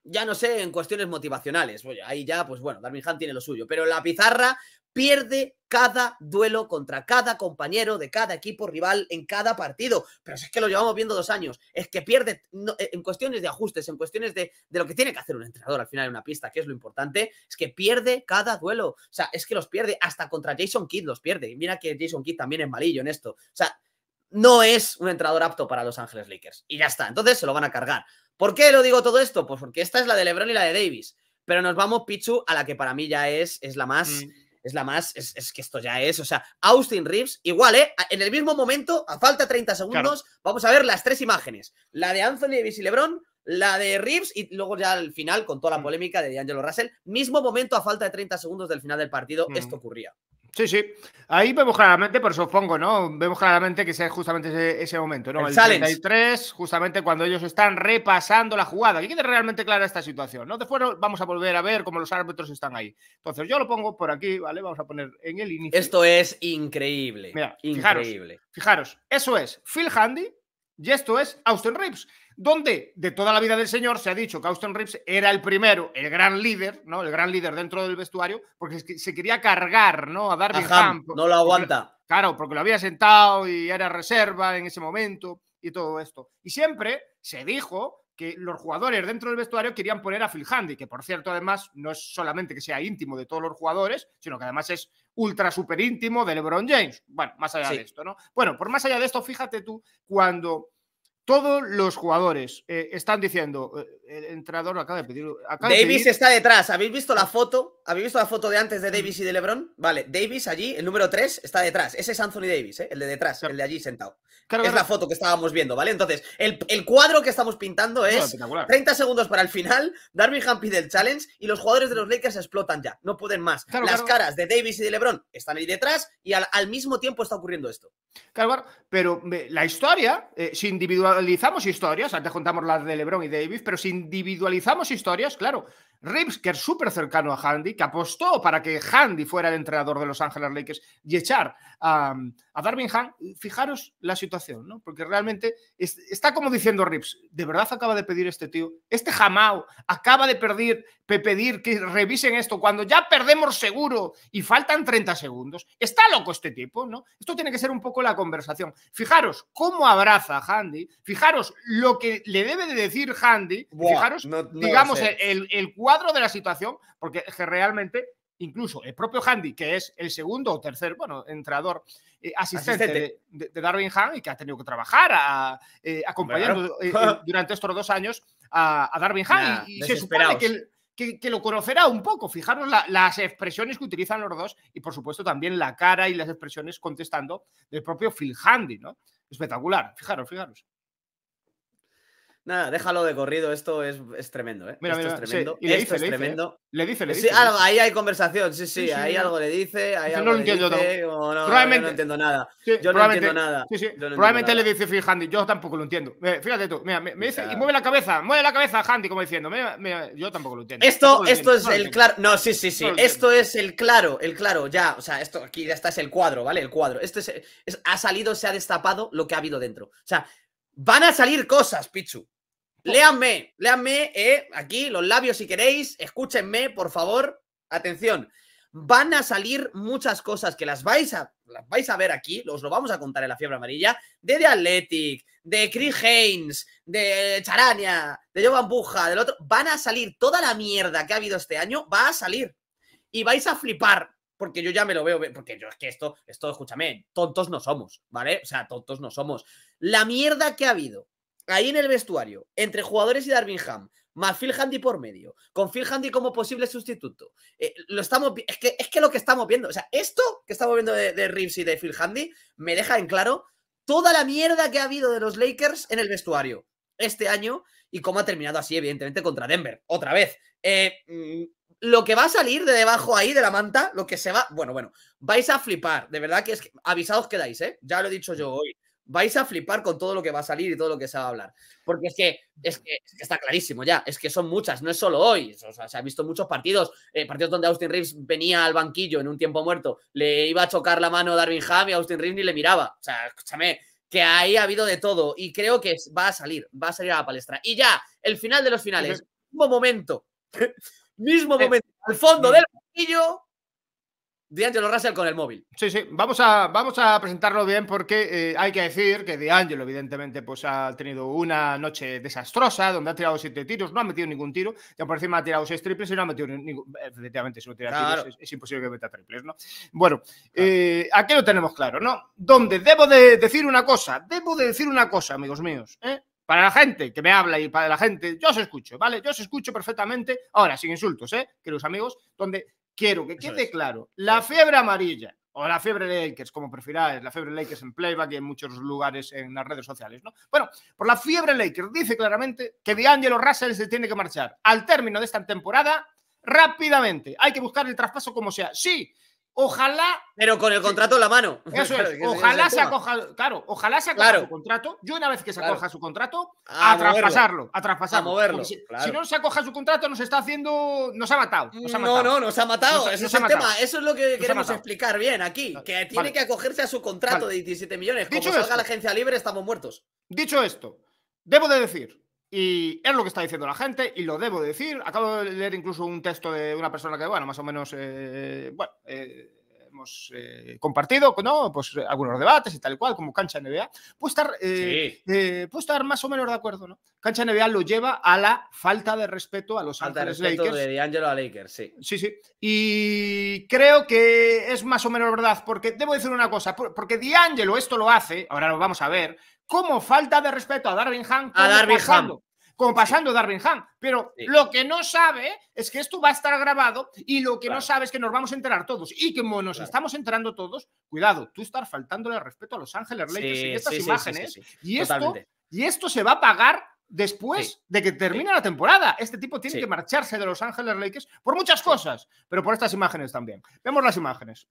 ya no sé, en cuestiones motivacionales. ahí ya, pues bueno, Darwin Ham tiene lo suyo, pero la pizarra pierde cada duelo contra cada compañero de cada equipo rival en cada partido. Pero si es que lo llevamos viendo dos años, es que pierde eh, en cuestiones de ajustes, en cuestiones de, lo que tiene que hacer un entrenador al final en una pista, que es lo importante, es que pierde cada duelo. O sea, es que los pierde, hasta contra Jason Kidd los pierde. Y mira que Jason Kidd también es malillo en esto. O sea, no es un entrenador apto para Los Ángeles Lakers. Y ya está, entonces se lo van a cargar. ¿Por qué lo digo todo esto? Pues porque esta es la de LeBron y la de Davis. Pero nos vamos, Pichu, a la que para mí ya es, es la más. Mm. Es la más, es, que esto ya es, o sea, Austin Reeves, igual, ¿eh? En el mismo momento, a falta de 30 segundos, vamos a ver las tres imágenes. La de Anthony Davis y LeBron, la de Reeves y luego ya al final, con toda la mm. polémica de D'Angelo Russell, mismo momento a falta de 30 segundos del final del partido, mm. esto ocurría. Sí, sí. Ahí vemos claramente, por eso
¿no? Vemos claramente que es justamente ese, momento, ¿no? El, el tres, justamente cuando ellos están repasando la jugada. Y queda realmente clara esta situación, ¿no? fuera, vamos a volver a ver cómo los árbitros están ahí. Entonces, yo lo pongo por aquí, ¿vale? Vamos a poner en el inicio. Esto
es increíble. Mira, increíble.
Fijaros, fijaros, eso es Phil Handy y esto es Austin Reeves donde de toda la vida del señor se ha dicho que Austin Reeves era el primero, el gran líder, ¿no? El gran líder dentro del vestuario, porque se quería cargar, ¿no? A Darby No lo aguanta. claro, porque lo había sentado y era reserva en ese momento y todo esto. Y siempre se dijo que los jugadores dentro del vestuario querían poner a Phil Handy, que por cierto además no es solamente que sea íntimo de todos los jugadores, sino que además es ultra super íntimo de LeBron James. Bueno, más allá de esto, ¿no? Bueno, por más allá de esto, fíjate tú, cuando todos los jugadores
eh, están diciendo,
eh, el entrenador acaba de pedir...
Davis está detrás, ¿habéis visto la foto? ¿Habéis visto la foto de antes de Davis y de Lebron? Vale, Davis allí, el número 3, está detrás. Ese es Anthony Davis, eh, el de detrás, el de allí sentado es la foto que estábamos viendo, ¿vale? Entonces, el, cuadro que estamos pintando es 30 segundos para el final, Darby pide del Challenge y los jugadores de los Lakers explotan ya, no pueden más. Las caras de Davis y de LeBron están ahí detrás y al, mismo tiempo está ocurriendo esto. Claro, pero la historia, eh, si individualizamos historias, antes contamos
las de LeBron y Davis, pero si individualizamos historias, claro, Rips, que es súper cercano a Handy, que apostó para que Handy fuera el entrenador de Los Ángeles Lakers y echar a, a Darwin Han. Fijaros la situación, ¿no? Porque realmente está como diciendo Rips, de verdad acaba de pedir este tío, este jamao acaba de pedir, que revisen esto cuando ya perdemos seguro y faltan 30 segundos. Está loco este tipo, ¿no? Esto tiene que ser un poco la conversación. Fijaros cómo abraza a Handy, fijaros lo que le debe de decir Handy, fijaros, digamos, el, el, cuadro de la situación, porque es que realmente incluso el propio Handy, que es el segundo o tercer, bueno, entrenador eh, asistente, De, Darwin Han y que ha tenido que trabajar a, eh, acompañando eh, eh, durante estos dos años a, Darwin Han. y, se supone que, que, lo conocerá un poco. Fijaros las expresiones que utilizan los dos y, por supuesto, también la cara y las expresiones contestando del propio Phil Handy, ¿no? Espectacular, fijaros, fijaros.
Nada, déjalo de corrido, esto es, es tremendo, ¿eh? Mira, esto mira, es tremendo. esto es tremendo. Le dice, le dice. ahí hay conversación, sí, sí, ahí algo le dice. Ahí no lo entiendo Yo no, probablemente, yo no entiendo nada. yo no entiendo nada. probablemente le
dice Phil Handy, yo tampoco lo entiendo. Fíjate tú, mira, me, dice, y mueve la cabeza, mueve la cabeza Handy, como diciendo, yo tampoco lo entiendo. Esto, esto es el claro.
No, sí, sí, sí. esto es el claro, el claro, ya. O sea, esto aquí ya está, es el cuadro, ¿vale? El cuadro. Este es, ha salido, se ha destapado lo que ha habido dentro. O sea, van a salir cosas, Pichu. Léanme, léanme, eh, aquí los labios si queréis, escúchenme, por favor. Atención, van a salir muchas cosas que las vais a, las vais a ver aquí, os lo vamos a contar en la fiebre amarilla, de The Athletic, de Chris Haynes, de Charania, de Jovan Buja, del otro. Van a salir toda la mierda que ha habido este año, va a salir. Y vais a flipar, porque yo ya me lo veo, porque yo es que esto, esto, escúchame, tontos no somos, ¿vale? O sea, tontos no somos. La mierda que ha habido ahí en el vestuario, entre jugadores y Darwin Ham, más Phil Handy por medio, con Phil Handy como posible sustituto. Eh, lo estamos, es que, es, lo que estamos viendo, o sea, esto que estamos viendo de, de Reeves y de Phil Handy me deja en claro toda la mierda que ha habido de los Lakers en el vestuario este año y cómo ha terminado así, evidentemente, contra Denver, otra vez. Eh, mm, lo que va a salir de debajo ahí de la manta, lo que se va, bueno, bueno, vais a flipar, de verdad que es que avisados quedáis, ¿eh? Ya lo he dicho yo hoy vais a flipar con todo lo que va a salir y todo lo que se va a hablar. Porque es que, es que, está clarísimo ya, es que son muchas, no es solo hoy. se han visto muchos partidos, eh, partidos donde Austin Reeves venía al banquillo en un tiempo muerto, le iba a chocar la mano a Darwin Ham y Austin Reeves ni le miraba. O sea, escúchame, que ahí ha habido de todo y creo que va a salir, va a salir a la palestra. Y ya, el final de los finales, mismo momento, mismo momento, al fondo del
banquillo, D'Angelo Russell con el móvil. Sí, sí, vamos a, vamos a presentarlo bien porque eh, hay que decir que D'Angelo evidentemente pues ha tenido una noche desastrosa donde ha tirado siete tiros, no ha metido ningún tiro, ya por encima ha tirado seis triples y no ha metido ningún... Efectivamente, si no tira tiros es, imposible que meta triples, ¿no? Bueno, eh, aquí lo tenemos claro, ¿no? Donde debo de decir una cosa, debo de decir una cosa, amigos míos, ¿eh? para la gente que me habla y para la gente, yo os escucho, ¿vale? Yo os escucho perfectamente, ahora sin insultos, ¿eh? Queridos amigos, donde quiero que quede claro, la fiebre amarilla o la fiebre Lakers, como prefiráis, la fiebre Lakers en playback y en muchos lugares en las redes sociales, ¿no? Bueno, por la fiebre Lakers dice claramente que los Russell se tiene que marchar al término de esta temporada rápidamente. Hay que buscar el traspaso como sea. Sí, Ojalá.
Pero con el contrato en la mano.
Ojalá se acoja. Claro, ojalá se acoja su contrato. Yo, una vez que se acoja su contrato, a, traspasarlo.
A traspasarlo. A moverlo. Si, no se acoja su contrato, nos está haciendo. Nos ha matado. No, no, nos ha matado. Eso es el tema. Eso es lo que queremos explicar bien aquí. Que tiene que acogerse a su contrato de 17 millones. Como salga la agencia libre, estamos muertos. Dicho esto, debo de decir
y es lo que está diciendo la gente y lo debo decir. Acabo de leer incluso un texto de una persona que, bueno, más o menos, eh, bueno, eh, hemos eh, compartido, ¿no? Pues algunos debates y tal y cual, como Cancha NBA. Puede estar, estar más o menos de acuerdo, ¿no? Cancha NBA lo lleva a la falta de respeto a los falta de respeto de
D'Angelo a Lakers, sí.
Sí, sí. Y creo que es más o menos verdad, porque debo decir una cosa, porque D'Angelo esto lo hace, ahora lo vamos a ver, como falta de respeto a Darwin Ham. A Darwin pasando, Como pasando Darwin Pero lo que no sabe es que esto va a estar grabado y lo que no sabe es que nos vamos a enterar todos. Y que nos estamos enterando todos, cuidado, tú estás faltándole respeto a Los Ángeles Lakers y estas imágenes. Y, esto, y esto se va a pagar después de que termine la temporada. Este tipo tiene que marcharse de Los Ángeles Lakers por muchas cosas, pero por estas imágenes también. Vemos las imágenes.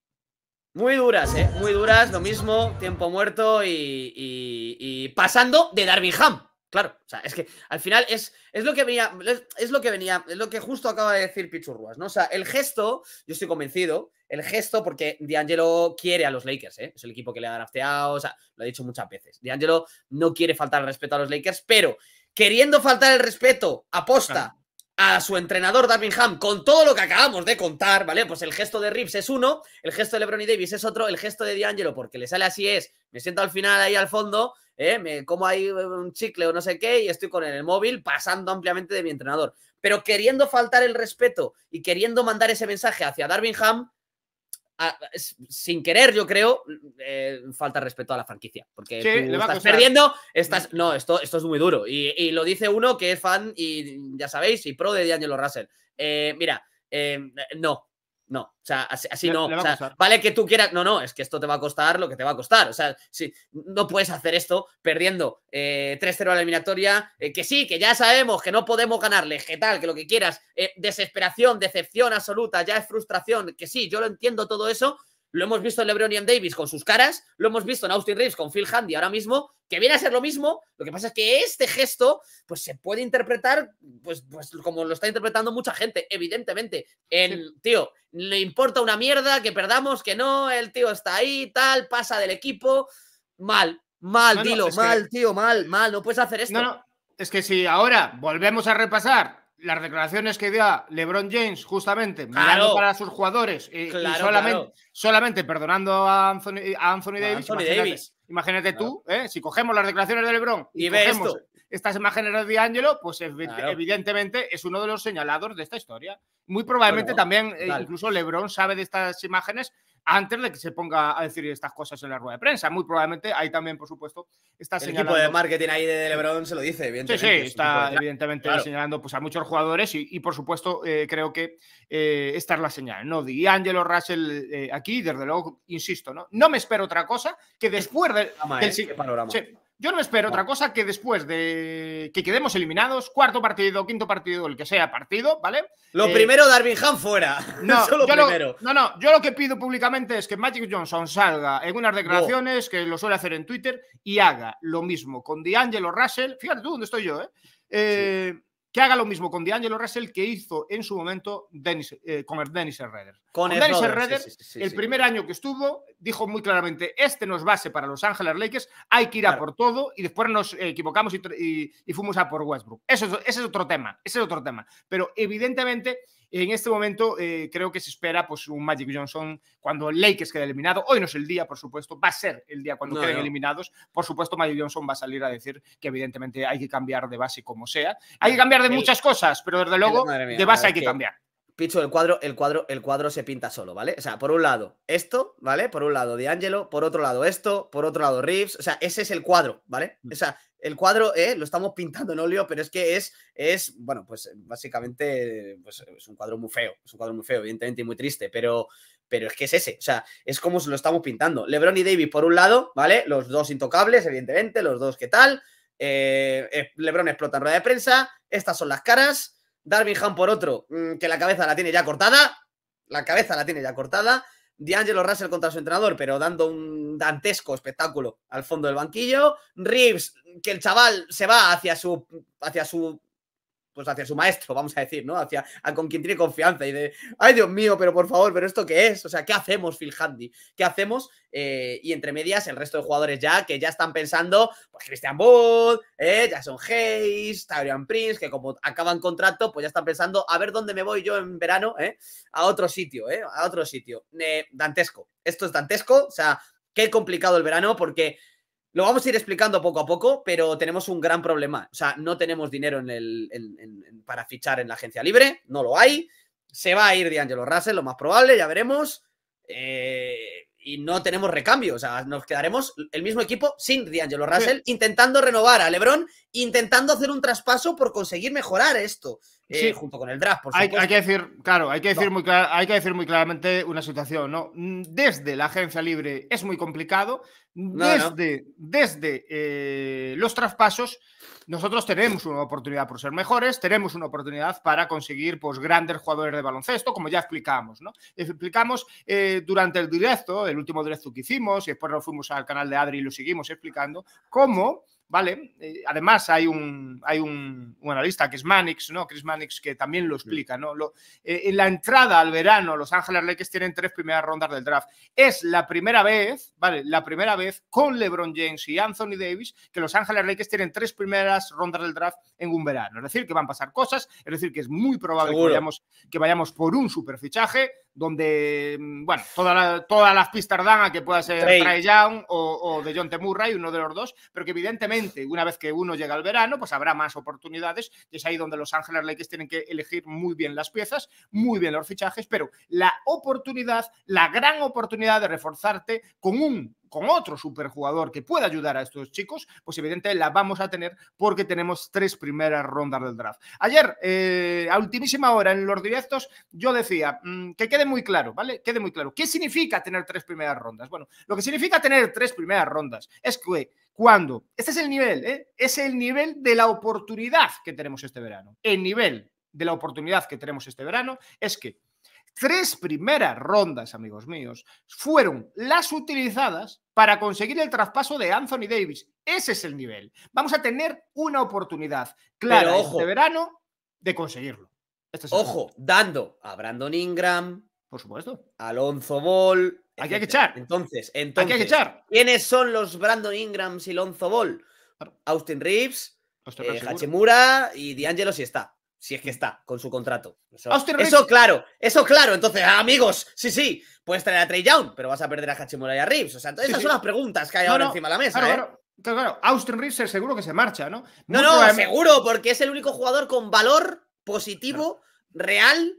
Muy duras, ¿eh? Muy duras, lo mismo, tiempo muerto y, pasando de Darwin Ham. Claro, o sea, es que al final es, es lo que venía, es, lo que venía, es lo que justo acaba de decir Pichurruas, ¿no? O sea, el gesto, yo estoy convencido, el gesto, porque D'Angelo quiere a los Lakers, ¿eh? Es el equipo que le ha drafteado, o sea, lo ha dicho muchas veces. D'Angelo no quiere faltar el respeto a los Lakers, pero queriendo faltar el respeto aposta a su entrenador Darwin Ham con todo lo que acabamos de contar, ¿vale? Pues el gesto de Reeves es uno, el gesto de LeBron y Davis es otro, el gesto de D'Angelo, porque le sale así es, me siento al final ahí al fondo, ¿eh? me como ahí un chicle o no sé qué y estoy con el móvil pasando ampliamente de mi entrenador. Pero queriendo faltar el respeto y queriendo mandar ese mensaje hacia Darwin Ham, sin querer, yo creo, eh, falta respeto a la franquicia. Porque estás perdiendo, estás. Mm. No, esto, esto es muy duro. Y, lo dice uno que es fan y ya sabéis, y pro de Daniel Russell. Eh, mira, eh, no, no, o sea, así, no. vale que tú quieras. No, no, es que esto te va a costar lo que te va a costar. O sea, no puedes hacer esto perdiendo 3-0 eh, a la eliminatoria. Eh, que sí, que ya sabemos que no podemos ganarle, que tal, que lo que quieras. Eh, desesperación, decepción absoluta, ya es frustración. Que sí, yo lo entiendo todo eso, lo hemos visto en LeBron y en Davis con sus caras, lo hemos visto en Austin Reeves con Phil Handy ahora mismo, que viene a ser lo mismo. Lo que pasa es que este gesto pues se puede interpretar pues, pues como lo está interpretando mucha gente, evidentemente. En, tío, le importa una mierda que perdamos, que no, el tío está ahí, tal, pasa del equipo. Mal, mal, dilo, mal, tío, mal, mal, no puedes hacer esto. No, no, es que si ahora
volvemos a repasar las declaraciones que dio LeBron James, justamente, mirando para sus jugadores eh, y solamente, solamente perdonando a Anthony, Davis. imagínate, tú, eh, si cogemos las declaraciones de LeBron y, vemos cogemos estas imágenes de Angelo, pues evidentemente es uno de los señalados de esta historia. Muy probablemente también, eh, incluso LeBron sabe de estas imágenes antes de que se ponga a decir estas cosas en la rueda de prensa. Muy probablemente ahí también, por supuesto, está el señalando. El equipo de marketing ahí de LeBron se lo dice, evidentemente. Sí, está evidentemente señalando pues, a muchos jugadores y, por supuesto, eh, creo que eh, esta es la señal. ¿no? Y Angelo Russell eh, aquí, desde luego, insisto, ¿no? no me espero otra cosa que después del. De, panorama. Yo no espero otra cosa que después de que quedemos eliminados, cuarto partido, quinto partido, el que sea partido, ¿vale? Lo eh, primero, Darwin Ham fuera. No, yo Lo, no, no, yo lo que pido públicamente es que Magic Johnson salga en unas declaraciones, que lo suele hacer en Twitter, y haga lo mismo con D'Angelo Russell. Fíjate tú dónde estoy yo, ¿eh? eh que haga lo mismo con D'Angelo Russell que hizo en su momento Dennis, eh, con el Dennis Herrera. Con, el Dennis el primer año que estuvo, dijo muy claramente, este no es base para Los Ángeles Lakers, hay que ir a por todo y después nos eh, equivocamos y, fuimos a por Westbrook. ese es otro tema, ese es otro tema. Pero evidentemente en este momento eh, creo que se espera pues, un Magic Johnson cuando Lakers quede eliminado. Hoy no es el día, por supuesto, va a ser el día cuando queden eliminados. Por supuesto, Magic Johnson va a salir a decir que evidentemente hay que cambiar de base como sea. Hay que cambiar de muchas cosas, pero desde luego de base hay que, cambiar.
Picho, el cuadro, el cuadro, el cuadro se pinta solo, ¿vale? O sea, por un lado esto, ¿vale? Por un lado de Angelo, por otro lado esto, por otro lado Reeves. O sea, ese es el cuadro, ¿vale? Mm. O sea, el cuadro eh, lo estamos pintando en óleo, pero es que es, es bueno, pues eh, básicamente pues, eh, es un cuadro muy feo, es un cuadro muy feo, evidentemente, y muy triste, pero, pero es que es ese, o sea, es como lo estamos pintando. LeBron y Davis por un lado, ¿vale? Los dos intocables, evidentemente, los dos ¿qué tal. Eh, LeBron explota en rueda de prensa, estas son las caras. Darwin Ham por otro, mm, que la cabeza la tiene ya cortada, la cabeza la tiene ya cortada. D'Angelo Russell contra su entrenador, pero dando un dantesco espectáculo al fondo del banquillo. Reeves, que el chaval se va hacia su, hacia su pues hacia su maestro, vamos a decir, ¿no? Hacia con quien tiene confianza y de, ay Dios mío, pero por favor, pero esto qué es, o sea, ¿qué hacemos Phil Handy? ¿Qué hacemos? Eh, y entre medias el resto de jugadores ya que ya están pensando, pues Christian Wood, eh, Jason Hayes, Tyrion Prince, que como acaban contrato, pues ya están pensando, a ver dónde me voy yo en verano, ¿eh? A otro sitio, ¿eh? A otro sitio. Eh, dantesco. Esto es dantesco, o sea, qué complicado el verano porque lo vamos a ir explicando poco a poco, pero tenemos un gran problema. O sea, no tenemos dinero en el, para fichar en la agencia libre, no lo hay. Se va a ir D'Angelo Russell, lo más probable, ya veremos. Eh, y no tenemos recambio. O sea, nos quedaremos el mismo equipo sin D'Angelo Russell, intentando renovar a Lebron, intentando hacer un traspaso por conseguir mejorar esto sí. Eh,
junto con el draft, por supuesto. Hay, que decir, claro, hay que decir, muy hay que decir muy claramente una situación, ¿no? Desde la agencia libre es muy complicado, desde, desde eh, los traspasos nosotros tenemos una oportunidad por ser mejores, tenemos una oportunidad para conseguir pues, grandes jugadores de baloncesto, como ya explicamos. ¿no? Explicamos eh, durante el directo, el último directo que hicimos, y después nos fuimos al canal de Adri y lo seguimos explicando, cómo ¿vale? Eh, además, hay un, hay un, analista que es Mannix, ¿no? Chris Mannix, que también lo explica, ¿no? Lo, eh, en la entrada al verano, Los Ángeles Lakers tienen tres primeras rondas del draft. Es la primera vez, ¿vale? La primera vez con LeBron James y Anthony Davis que Los Ángeles Lakers tienen tres primeras rondas del draft en un verano. Es decir, que van a pasar cosas, es decir, que es muy probable que vayamos, que vayamos, por un superfichaje donde, mm, bueno, toda todas las pistas dan a que pueda ser Trae Young o, de John Temurray, uno de los dos, pero que evidentemente una vez que uno llega al verano, pues habrá más oportunidades es ahí donde los Ángeles Lakers tienen que elegir muy bien las piezas, muy bien los fichajes, pero la oportunidad, la gran oportunidad de reforzarte con un con otro superjugador que pueda ayudar a estos chicos, pues evidentemente la vamos a tener porque tenemos tres primeras rondas del draft. Ayer, eh, a ultimísima hora, en los directos, yo decía mm, que quede muy claro, ¿vale? Quede muy claro. ¿Qué significa tener tres primeras rondas? Bueno, lo que significa tener tres primeras rondas es que cuando, este es el nivel, ¿eh? es el nivel de la oportunidad que tenemos este verano. El nivel de la oportunidad que tenemos este verano es que tres primeras rondas, amigos míos, fueron las utilizadas para conseguir el traspaso de Anthony Davis. Ese es el nivel. Vamos a tener una oportunidad claro este
verano de conseguirlo. Este ojo, dando a Brandon Ingram, por supuesto, Alonso Ball. Aquí hay que echar. Entonces, entonces, hay que ¿quiénes son los Brandon Ingrams y Alonso Ball? Austin Reeves, eh, Hachimura y D'Angelo si está si es que está con su contrato. Eso, claro, eso claro. Entonces, ah, amigos, sí, sí, puedes traer a Trey Young, pero vas a perder a Hachimura y a Reeves. O sea, esas son las preguntas que hay ahora encima de la mesa. Claro, ¿eh? claro. Claro, Austin Reeves seguro que se marcha, ¿no? no, no, seguro, porque es el único jugador con valor positivo, real,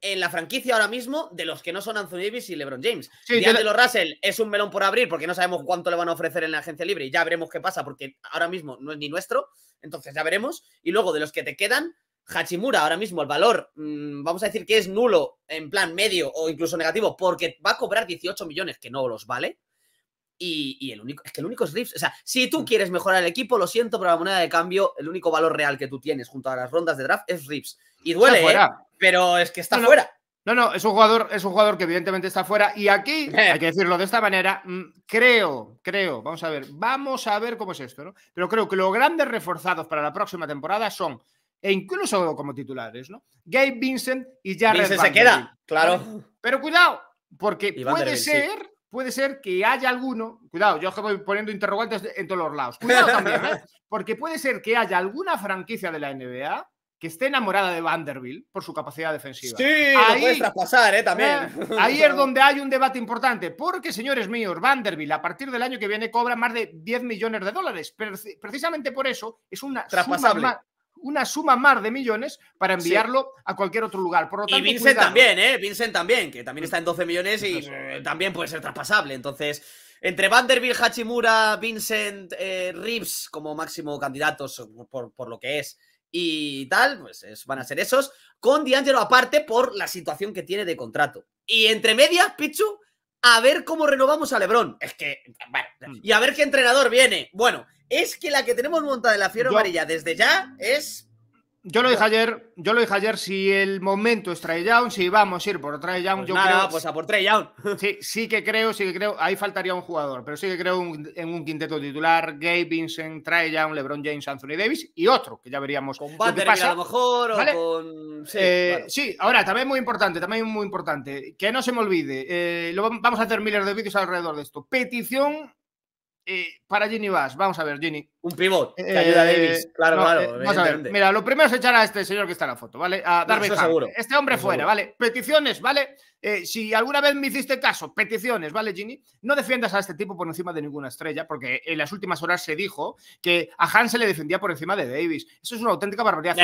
en la franquicia ahora mismo, de los que no son Anthony Davis y LeBron James. Sí, de los Russell es un melón por abrir, porque no sabemos cuánto le van a ofrecer en la agencia libre, y ya veremos qué pasa, porque ahora mismo no es ni nuestro, entonces ya veremos. Y luego, de los que te quedan, Hachimura ahora mismo el valor, mm, vamos a decir que es nulo, en plan medio o incluso negativo, porque va a cobrar 18 millones que no los vale. Y, el único, es que el único es rips O sea, si tú mm. quieres mejorar el equipo, lo siento, pero la moneda de cambio, el único valor real que tú tienes junto a las rondas de draft es Rips. Y duele, ¿eh? pero es que está fuera. No, no, es un jugador,
es un jugador que evidentemente está fuera. Y aquí, hay que decirlo de esta manera, mm, creo, creo, vamos a ver, vamos a ver cómo es esto, ¿no? Pero creo que los grandes reforzados para la próxima temporada son e incluso como titulares, ¿no? Gabe Vincent y Jared se queda, claro. Pero cuidado, porque puede ser, puede ser que haya alguno, cuidado, yo voy poniendo interrogantes en todos los lados, cuidado también, ¿eh? porque puede ser que haya alguna franquicia de la NBA que esté enamorada de Vanderbilt por su capacidad defensiva. Sí, ahí, traspasar, ¿eh? También. Eh, ahí es donde hay un debate importante, porque, señores míos, Vanderbilt a partir del año que viene cobra más de 10 millones de dólares. Precisamente por eso es una suma, una suma más de millones para enviarlo a cualquier otro lugar. Por y Vincent también,
¿eh? Vincent también, que también está en 12 millones y eh, también puede ser traspasable. Entonces, entre Vanderbilt, Hachimura, Vincent, eh, Reeves como máximo candidatos por, lo que es y tal, pues van a ser esos. Con D'Angelo aparte por la situación que tiene de contrato. Y entre medias, Pichu, a ver cómo renovamos a Lebron. Es
que, hmm. y a
ver qué entrenador viene. Bueno, es que la que tenemos montada de la fiera amarilla desde ya es
yo lo dije ayer, yo lo dije ayer, si el momento es trae, Young, si vamos a ir por Trae Young, pues yo nada, pues a por Trey Young. Sí, sí que creo, sí que creo, ahí faltaría un jugador, pero sí que creo en un quinteto titular, Gabe Vincent, Trae Young, LeBron James, Anthony Davis y otro, que ya veríamos. Con Butler a lo mejor, eh, Sí, ahora, también muy importante, también muy importante, que no se me olvide, eh, vamos a hacer miles de vídeos alrededor de esto, petición eh, para Ginny Bass. Vamos a ver, Ginny. Un pivot que eh, ayuda a Davis. Eh, claro, claro. Mira, lo primero es echar a este señor que está en la foto, ¿vale? A Darby seguro. Este hombre fuera, ¿vale? Peticiones, ¿vale? Eh, si alguna vez me hiciste caso, peticiones, ¿vale, Ginny? No defiendas a este tipo por encima de ninguna estrella, porque en las últimas horas se dijo que a Han se le defendía por encima de Davis. Eso es una auténtica barbaridad.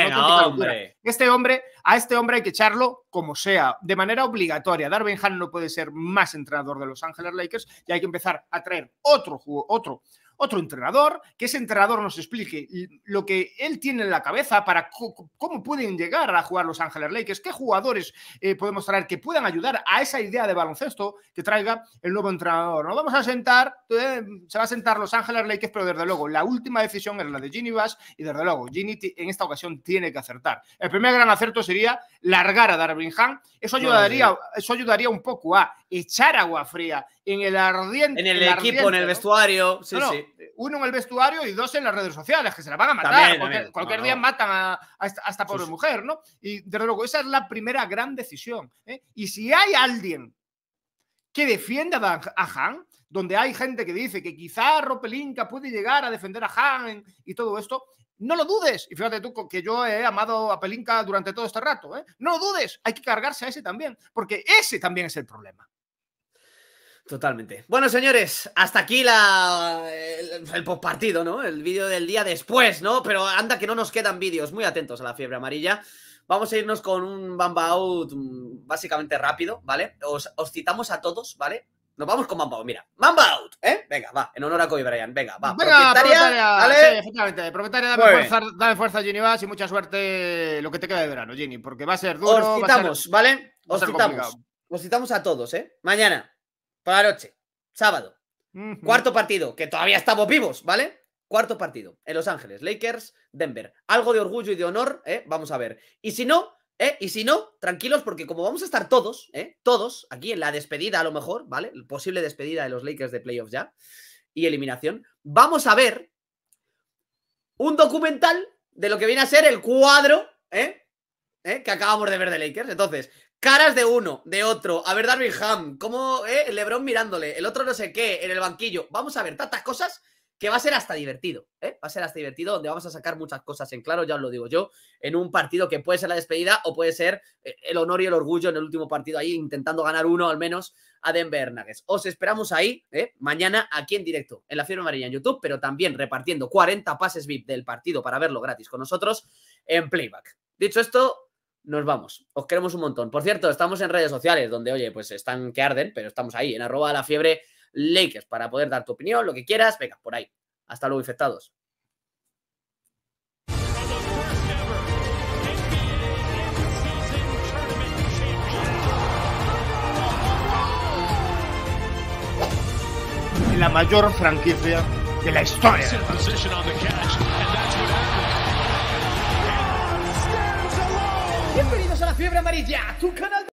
Este hombre, a este hombre hay que echarlo como sea, de manera obligatoria. Darwin Han no puede ser más entrenador de Los Ángeles Lakers y hay que empezar a traer otro otro otro entrenador, que ese entrenador nos explique lo que él tiene en la cabeza para cómo pueden llegar a jugar los Ángeles Lakers, qué jugadores eh, podemos traer que puedan ayudar a esa idea de baloncesto que traiga el nuevo entrenador. Nos vamos a sentar, eh, se va a sentar los Ángeles Lakers, pero desde luego la última decisión es la de Ginny Bass y desde luego Ginny en esta ocasión tiene que acertar. El primer gran acerto sería largar a Darwin Han, eso ayudaría, eso ayudaría un poco a echar agua fría en el ardiente. En el, equipo, en el vestuario. Sí, sí uno en el vestuario y dos en las redes sociales, que se la van a matar. cualquier, día matan a, a, esta, pobre mujer, ¿no? Y desde luego, esa es la primera gran decisión. ¿eh? Y si hay alguien que defienda a Han, donde hay gente que dice que quizá Ropelinka puede llegar a defender a Han y todo esto, no lo dudes. Y fíjate tú que yo he amado a Pelinka durante todo este rato. ¿eh? No lo dudes. Hay que cargarse a ese también, porque ese también
es el problema. Totalmente. Bueno, señores, hasta aquí la, el, postpartido, ¿no? El vídeo del día después, ¿no? Pero anda que no nos quedan vídeos. Muy atentos a la fiebre amarilla. Vamos a irnos con un Bamba Out mm, básicamente rápido, ¿vale? Os, citamos a todos, ¿vale? Nos vamos con Mamba Out, mira. Mamba Out, ¿eh? Venga, va, en honor a Kobe Bryant. Venga, va. Venga, propietaria,
propietaria ¿vale? dame fuerza,
dame fuerza, Ginny Bass, y mucha suerte lo que te queda de verano, Ginny, porque va a ser duro. Os citamos, ¿vale? Os citamos. Os citamos a todos, ¿eh? Mañana por la noche, sábado. Cuarto partido, que todavía estamos vivos, ¿vale? Cuarto partido, en Los Ángeles, Lakers, Denver. Algo de orgullo y de honor, ¿eh? vamos a ver. Y si no, ¿eh? y si no, tranquilos, porque como vamos a estar todos, ¿eh? todos, aquí en la despedida a lo mejor, ¿vale? posible despedida de los Lakers de playoffs ya y eliminación, vamos a ver un documental de lo que viene a ser el cuadro, ¿Eh? ¿Eh? que acabamos de ver de Lakers. Entonces, Caras de uno, de otro. A ver, Darwin Ham, ¿cómo eh? Lebron mirándole? El otro no sé qué, en el banquillo. Vamos a ver tantas cosas que va a ser hasta divertido. ¿eh? Va a ser hasta divertido, donde vamos a sacar muchas cosas en claro, ya os lo digo yo, en un partido que puede ser la despedida o puede ser eh, el honor y el orgullo en el último partido ahí, intentando ganar uno al menos a Denver Nuggets. Os esperamos ahí, ¿eh? mañana aquí en directo, en la firma Amarilla en YouTube, pero también repartiendo 40 pases VIP del partido para verlo gratis con nosotros en Playback. Dicho esto, nos vamos. Os queremos un montón. Por cierto, estamos en redes sociales donde, oye, pues están que arden, pero estamos ahí, en arroba la fiebre Lakers, para poder dar tu opinión, lo que quieras. Venga, por ahí. Hasta luego, infectados.
La mayor franquicia de la historia.
Bienvenidos a la fiebre amarilla, tu canal.